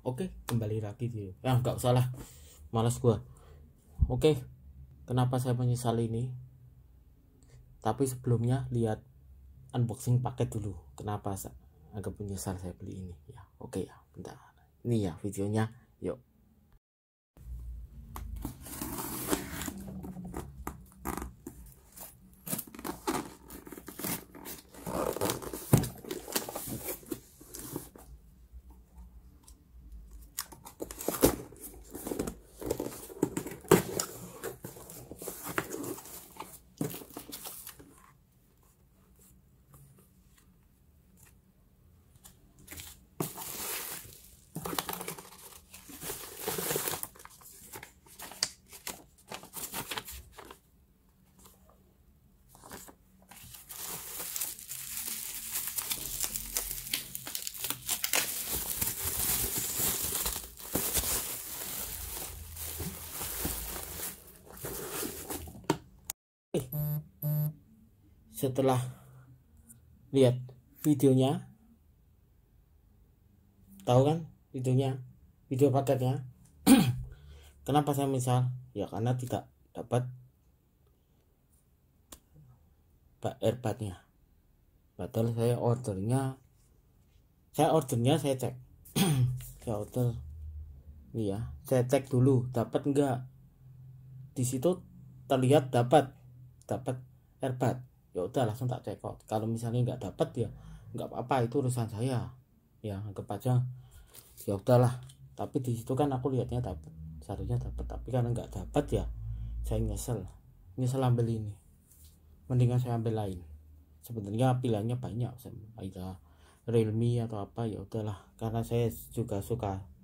oke kembali lagi di ya nggak usah lah malas gua oke kenapa saya menyesal ini tapi sebelumnya lihat unboxing paket dulu kenapa agak menyesal saya beli ini ya oke ya bentar ini ya videonya yuk Eh, setelah lihat videonya, tahu kan videonya, video paketnya. Kenapa saya misal? Ya karena tidak dapat erpatnya Padahal saya ordernya, saya ordernya saya cek, saya order, iya, saya cek dulu dapat enggak. Di situ terlihat dapat dapat airbag ya udah langsung tak cekot kalau misalnya nggak dapat ya nggak apa-apa itu urusan saya ya anggap aja ya udahlah tapi di situ kan aku lihatnya dapat seharusnya dapat tapi karena nggak dapat ya saya nyesel nyesel ambil ini mendingan saya ambil lain sebenarnya pilihannya banyak saya Realme atau apa ya udahlah karena saya juga suka